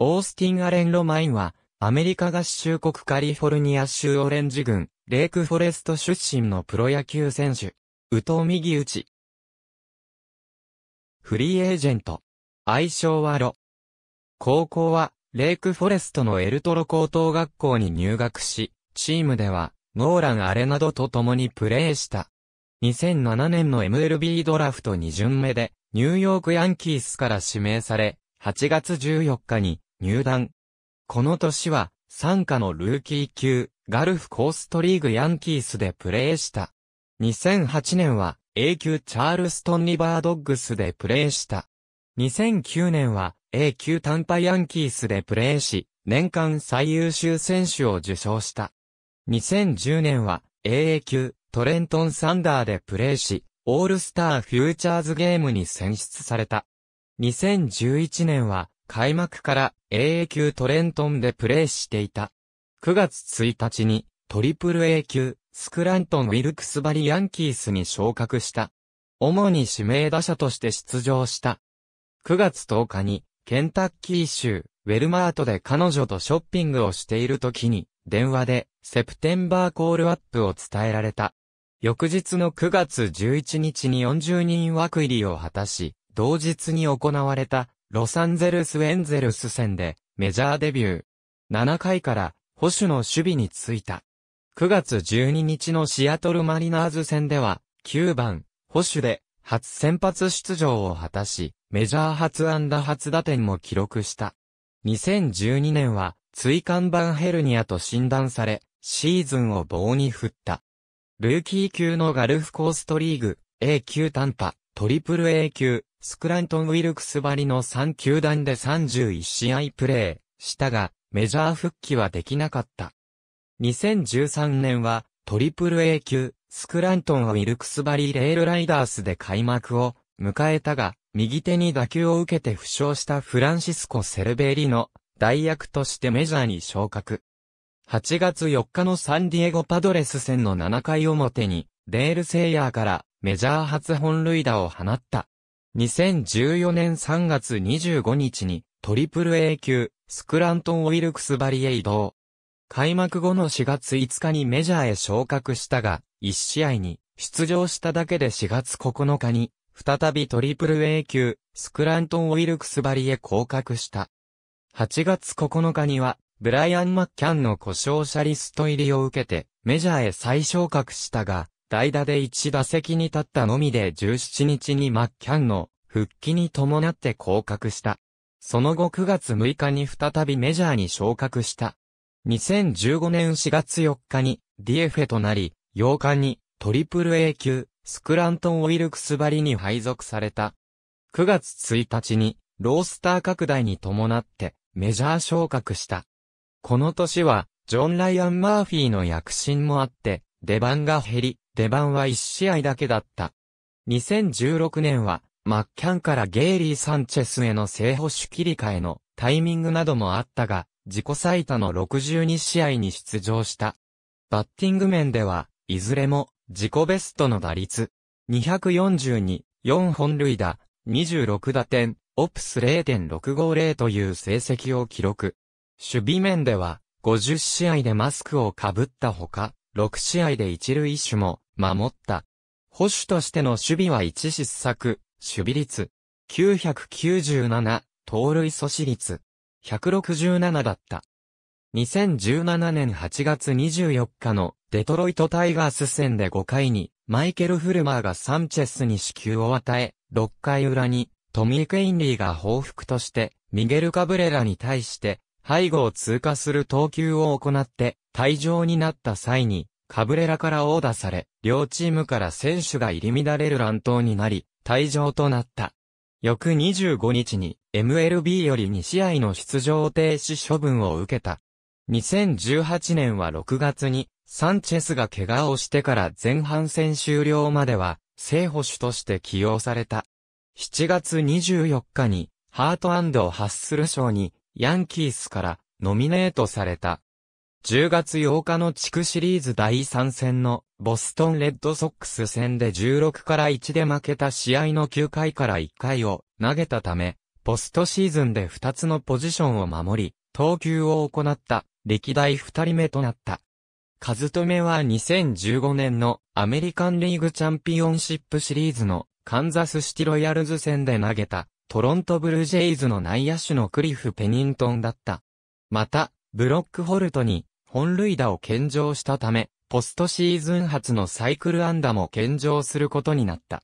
オースティン・アレン・ロマインは、アメリカ合衆国カリフォルニア州オレンジ郡、レイクフォレスト出身のプロ野球選手。宇藤右打ち。フリーエージェント。愛称はロ。高校は、レイクフォレストのエルトロ高等学校に入学し、チームでは、ノーラン・アレなどと共にプレーした。2007年の MLB ドラフト2巡目で、ニューヨークヤンキースから指名され、8月14日に入団。この年は、参加のルーキー級、ガルフコーストリーグヤンキースでプレーした。2008年は、A 級チャールストンリバードッグスでプレーした。2009年は、A 級ンパヤンキースでプレーし、年間最優秀選手を受賞した。2010年は、AA 級、トレントンサンダーでプレーし、オールスターフューチャーズゲームに選出された。2011年は、開幕から AA 級トレントンでプレーしていた。9月1日にトリプル A 級スクラントン・ウィルクスバリ・ヤンキースに昇格した。主に指名打者として出場した。9月10日にケンタッキー州ウェルマートで彼女とショッピングをしている時に電話でセプテンバーコールアップを伝えられた。翌日の9月11日に40人枠入りを果たし、同日に行われたロサンゼルス・エンゼルス戦でメジャーデビュー。7回から保守の守備についた。9月12日のシアトルマリナーズ戦では9番保守で初先発出場を果たし、メジャー初安打初打点も記録した。2012年は追間板ヘルニアと診断され、シーズンを棒に振った。ルーキー級のガルフコーストリーグ、A 級短波、トリプル A 級、スクラントン・ウィルクスばりの3球団で31試合プレーしたが、メジャー復帰はできなかった。2013年は、トリプル A 級、スクラントン・ウィルクスバリレールライダースで開幕を迎えたが、右手に打球を受けて負傷したフランシスコ・セルベリの代役としてメジャーに昇格。8月4日のサンディエゴパドレス戦の7回表に、デール・セイヤーからメジャー初本塁打を放った。2014年3月25日に、トリプル A 級、スクラントン・ウィルクスバリへ移動。開幕後の4月5日にメジャーへ昇格したが、1試合に出場しただけで4月9日に、再びトリプル A 級、スクラントン・ウィルクスバリへ降格した。8月9日には、ブライアン・マッキャンの故障者リスト入りを受けて、メジャーへ再昇格したが、代打で1打席に立ったのみで17日にマッキャンの復帰に伴って降格した。その後9月6日に再びメジャーに昇格した。2015年4月4日にディエフェとなり、8日にトリプル A 級スクラントン・オイルクスバリに配属された。9月1日にロースター拡大に伴ってメジャー昇格した。この年はジョン・ライアン・マーフィーの躍進もあって出番が減り、出番は1試合だけだった。2016年は、マッキャンからゲイリー・サンチェスへの正捕手切り替えのタイミングなどもあったが、自己最多の62試合に出場した。バッティング面では、いずれも自己ベストの打率、242、4本塁打、26打点、オプス0.650という成績を記録。守備面では、50試合でマスクをかぶったほか、6試合で一塁手も守った。保守としての守備は1失策、守備率997、盗塁阻止率167だった。2017年8月24日のデトロイトタイガース戦で5回にマイケル・フルマーがサンチェスに支給を与え、6回裏にトミー・クインリーが報復としてミゲル・カブレラに対して背後を通過する投球を行って退場になった際にカブレラから殴打され、両チームから選手が入り乱れる乱闘になり、退場となった。翌25日に MLB より2試合の出場停止処分を受けた。2018年は6月にサンチェスが怪我をしてから前半戦終了までは正捕手として起用された。7月24日にハートハッスル賞にヤンキースからノミネートされた。10月8日の地区シリーズ第3戦のボストンレッドソックス戦で16から1で負けた試合の9回から1回を投げたため、ポストシーズンで2つのポジションを守り、投球を行った歴代2人目となった。カズトメは2015年のアメリカンリーグチャンピオンシップシリーズのカンザスシティロイヤルズ戦で投げたトロントブルージェイズの内野手のクリフ・ペニントンだった。また、ブロックホルトに本塁打を献上したため、ポストシーズン初のサイクル安打も献上することになった。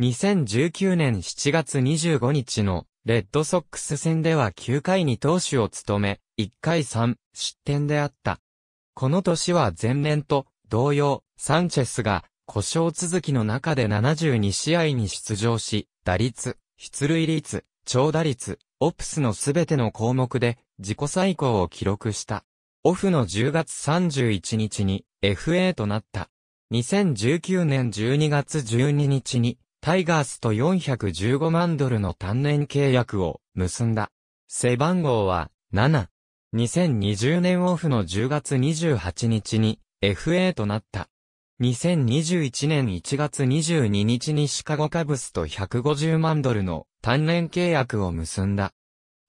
2019年7月25日のレッドソックス戦では9回に投手を務め、1回3失点であった。この年は前年と同様、サンチェスが故障続きの中で72試合に出場し、打率出塁率、長打率、オプスのすべての項目で自己最高を記録した。オフの10月31日に FA となった。2019年12月12日にタイガースと415万ドルの単年契約を結んだ。背番号は7。2020年オフの10月28日に FA となった。2021年1月22日にシカゴカブスと150万ドルの単年契約を結んだ。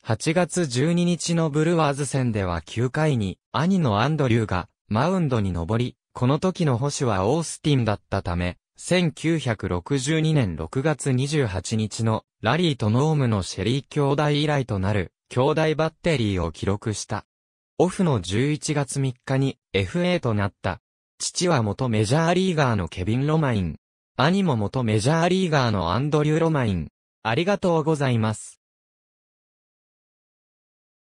8月12日のブルワーズ戦では9回に兄のアンドリューがマウンドに登り、この時の保守はオースティンだったため、1962年6月28日のラリーとノームのシェリー兄弟以来となる兄弟バッテリーを記録した。オフの11月3日に FA となった父は元メジャーリーガーのケビン・ロマイン。兄も元メジャーリーガーのアンドリュー・ロマイン。ありがとうございます。